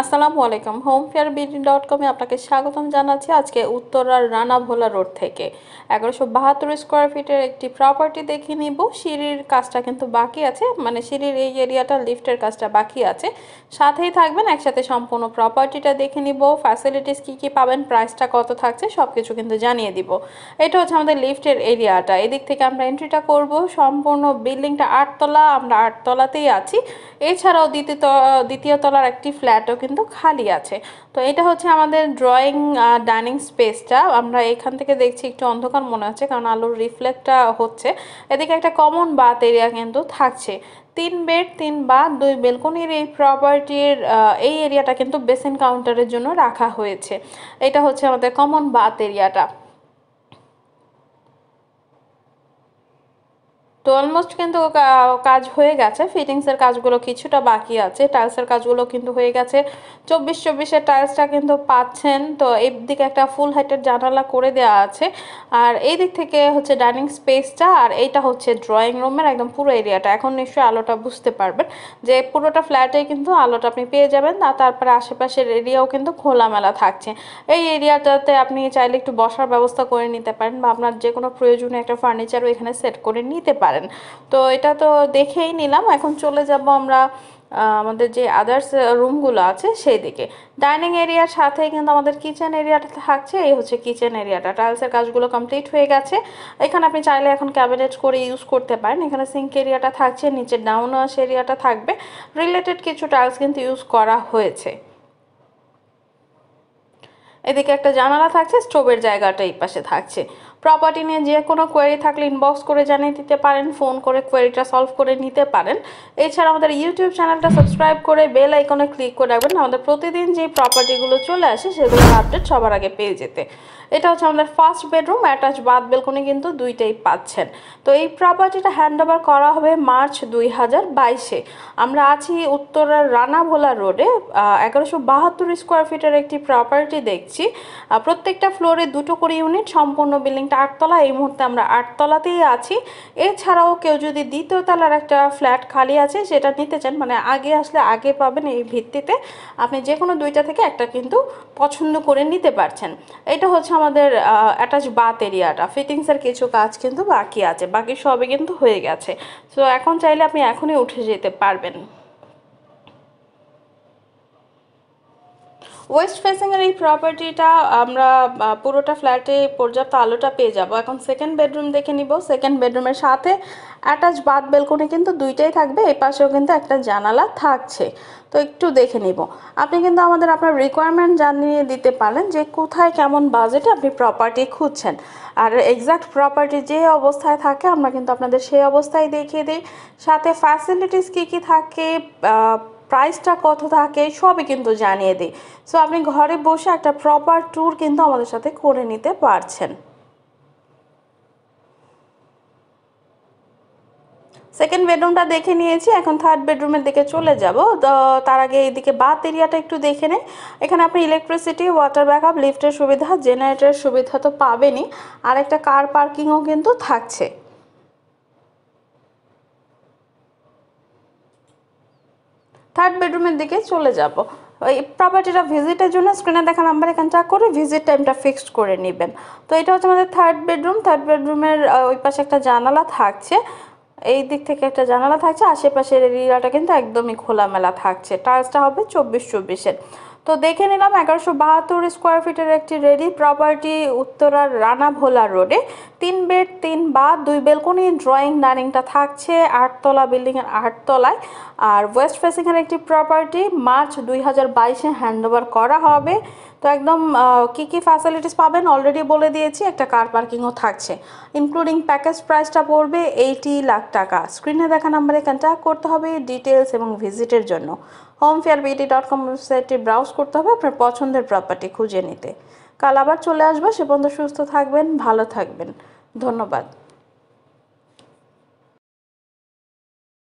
আসসালামু আলাইকুম home fair BD dot কমে আপনাকে স্বাগতম জানাচ্ছি আজকে উত্তরার রানা ভোলা রোড থেকে এগারোশো বাহাত্তর স্কোয়ার ফিটের একটি প্রপার্টি দেখে নিব সিঁড়ির কাজটা কিন্তু বাকি আছে মানে সিঁড়ির এই এরিয়াটা লিফটের কাজটা বাকি আছে সাথেই থাকবেন একসাথে সম্পূর্ণ প্রপার্টিটা দেখে নিব ফ্যাসিলিটিস কী কী পাবেন প্রাইসটা কত থাকছে সব কিছু কিন্তু জানিয়ে দিব এটা হচ্ছে আমাদের লিফটের এরিয়াটা এদিক থেকে আমরা এন্ট্রিটা করব সম্পূর্ণ বিল্ডিংটা আটতলা আমরা আটতলাতেই আছি এছাড়াও দ্বিতীয় দ্বিতীয় তলার একটি ফ্ল্যাটও কিন্তু খালি আছে তো এটা হচ্ছে আমাদের ড্রয়িং ডাইনিং স্পেসটা আমরা এখান থেকে দেখছি একটু অন্ধকার মনে হচ্ছে কারণ আলোর রিফ্লেক্টটা হচ্ছে এদিকে একটা কমন বাত এরিয়া কিন্তু থাকছে তিন বেড তিন বা দুই বেলকনির এই প্রপার্টির এই এরিয়াটা কিন্তু বেসিন কাউন্টারের জন্য রাখা হয়েছে এটা হচ্ছে আমাদের কমন বাত এরিয়াটা তো অলমোস্ট কিন্তু কাজ হয়ে গেছে ফিটিংসের কাজগুলো কিছুটা বাকি আছে টাইলসের কাজগুলো কিন্তু হয়ে গেছে চব্বিশ চব্বিশের টাইলসটা কিন্তু পাচ্ছেন তো এই দিকে একটা ফুল হাইটের জানালা করে দেওয়া আছে আর এই দিক থেকে হচ্ছে ডাইনিং স্পেসটা আর এইটা হচ্ছে ড্রয়িং রুমের একদম পুরো এরিয়াটা এখন নিশ্চয়ই আলোটা বুঝতে পারবেন যে পুরোটা ফ্ল্যাটে কিন্তু আলোটা আপনি পেয়ে যাবেন আর তারপরে আশেপাশের এরিয়াও কিন্তু খোলামেলা থাকছে এই এরিয়াটাতে আপনি চাইলে একটু বসার ব্যবস্থা করে নিতে পারেন বা আপনার যে কোনো প্রয়োজনীয় একটা ফার্নিচারও এখানে সেট করে নিতে পারেন পারেন তো এটা তো দেখেই নিলাম এখন চলে যাব আমরা আমাদের যে আদার্স রুমগুলো আছে সেই দিকে ডাইনিং এরিয়ার সাথে কিন্তু আমাদের কিচেন এরিয়াটা থাকছে এই হচ্ছে কিচেন এরিয়াটা টাইলসের কাজগুলো কমপ্লিট হয়ে গেছে এখানে আপনি চাইলে এখন ক্যাবিনেট করে ইউজ করতে পারেন এখানে সিঙ্ক এরিয়াটা থাকছে নিচে ডাউন ওয়াশ এরিয়াটা থাকবে রিলেটেড কিছু টাইলস কিন্তু ইউজ করা হয়েছে এদিকে একটা জানালা থাকছে স্টোভের জায়গাটা এই পাশে থাকছে প্রপার্টি নিয়ে যে কোনো কোয়েরি থাকলে ইনবক্স করে জানিয়ে দিতে পারেন ফোন করে কোয়েরিটা সলভ করে নিতে পারেন এছাড়া আমাদের ইউটিউব চ্যানেলটা সাবস্ক্রাইব করে বেল আইকনে ক্লিক করে রাখবেন আমাদের প্রতিদিন যে প্রপার্টিগুলো চলে আসে সেগুলোর আপডেট সবার আগে পেয়ে যেতে এটা হচ্ছে আমাদের first bedroom attach bath balcony কিন্তু দুইটাই পাচ্ছেন তো এই প্রপার্টিটা হ্যান্ড ওভার করা হবে মার্চ দুই হাজার বাইশে আমরা আছি উত্তরার রানাভোলা রোডে এগারোশো বাহাত্তর স্কোয়ার ফিটের একটি প্রপার্টি দেখছি প্রত্যেকটা ফ্লোরে দুটো করে ইউনিট সম্পূর্ণ বিল্ডিংটা এটা আটতলা এই মুহূর্তে আমরা আটতলাতেই আছি এছাড়াও কেউ যদি দ্বিতীয় তলার একটা ফ্ল্যাট খালি আছে সেটা নিতে চান মানে আগে আসলে আগে পাবেন এই ভিত্তিতে আপনি যে কোনো দুইটা থেকে একটা কিন্তু পছন্দ করে নিতে পারছেন এটা হচ্ছে আমাদের অ্যাটাচ বাথ এরিয়াটা ফিটিংসের কিছু কাজ কিন্তু বাকি আছে বাকি সবই কিন্তু হয়ে গেছে সো এখন চাইলে আপনি এখনই উঠে যেতে পারবেন ওয়েস্ট ফেসিংয়ের এই প্রপার্টিটা আমরা পুরোটা ফ্ল্যাটে পর্যাপ্ত আলোটা পেয়ে যাব এখন সেকেন্ড বেডরুম দেখে নিব সেকেন্ড বেডরুমের সাথে অ্যাটাচ বাথ বেলকনি কিন্তু দুইটাই থাকবে এই পাশেও কিন্তু একটা জানালা থাকছে তো একটু দেখে নিব আপনি কিন্তু আমাদের আপনার রিকোয়ারমেন্ট জানিয়ে দিতে পারেন যে কোথায় কেমন বাজেটে আপনি প্রপার্টি খুঁজছেন আর এক্সাক্ট প্রপার্টি যে অবস্থায় থাকে আমরা কিন্তু আপনাদের সেই অবস্থায় দেখিয়ে দিই সাথে ফ্যাসিলিটিস কী কী থাকে প্রাইসটা কত থাকে সবই কিন্তু জানিয়ে দিই সো আপনি ঘরে বসে একটা প্রপার ট্যুর কিন্তু আমাদের সাথে করে নিতে পারছেন সেকেন্ড বেডরুমটা দেখে নিয়েছি এখন থার্ড বেডরুমের দিকে চলে যাব তার আগে এইদিকে বাথ এরিয়াটা একটু দেখে নেই এখানে আপনি ইলেকট্রিসিটি ওয়াটার ব্যাকআপ লিফটের সুবিধা জেনারেটারের সুবিধা তো পাবেনই আর একটা কার পার্কিংও কিন্তু থাকছে থার্ড বেডরুমের দিকে চলে যাব এই প্রপার্টিটা ভিজিটের জন্য স্ক্রিনে দেখা নাম্বারে কন্ট্যাক্ট করে ভিজিট টাইমটা ফিক্সড করে নেবেন তো এটা হচ্ছে আমাদের থার্ড বেডরুম থার্ড বেডরুমের ওই পাশে একটা জানালা থাকছে এই দিক থেকে একটা জানালা থাকছে আশেপাশের এরিয়াটা কিন্তু একদমই খোলামেলা থাকছে টাইলসটা হবে চব্বিশ চব্বিশের তো দেখে নিলাম এগারোশো বাহাত্তর স্কোয়ার ফিটের একটি রেডি প্রপার্টি উত্তরার রানা ভোলা রোডে তিন বেড তিন বা দুই বেলকনি ড্রয়িং ডাইনিংটা থাকছে আটতলা বিল্ডিংয়ের আটতলায় আর ওয়েস্ট ফেসিংয়ের একটি প্রপার্টি মার্চ দুই হাজার বাইশে হ্যান্ডওভার করা হবে তো একদম কী কী ফ্যাসিলিটিস পাবেন অলরেডি বলে দিয়েছি একটা কার পার্কিংও থাকছে ইনক্লুডিং প্যাকেজ প্রাইসটা পড়বে এইটি লাখ টাকা স্ক্রিনে দেখা নাম্বারে কন্ট্যাক্ট করতে হবে ডিটেলস এবং ভিজিটের জন্য home fair BD dot com ওয়েবসাইটটি ব্রাউজ করতে হবে আপনার পছন্দের প্রপার্টি খুঁজে নিতে কাল আবার চলে আসবো সে পর্যন্ত সুস্থ থাকবেন ভালো থাকবেন ধন্যবাদ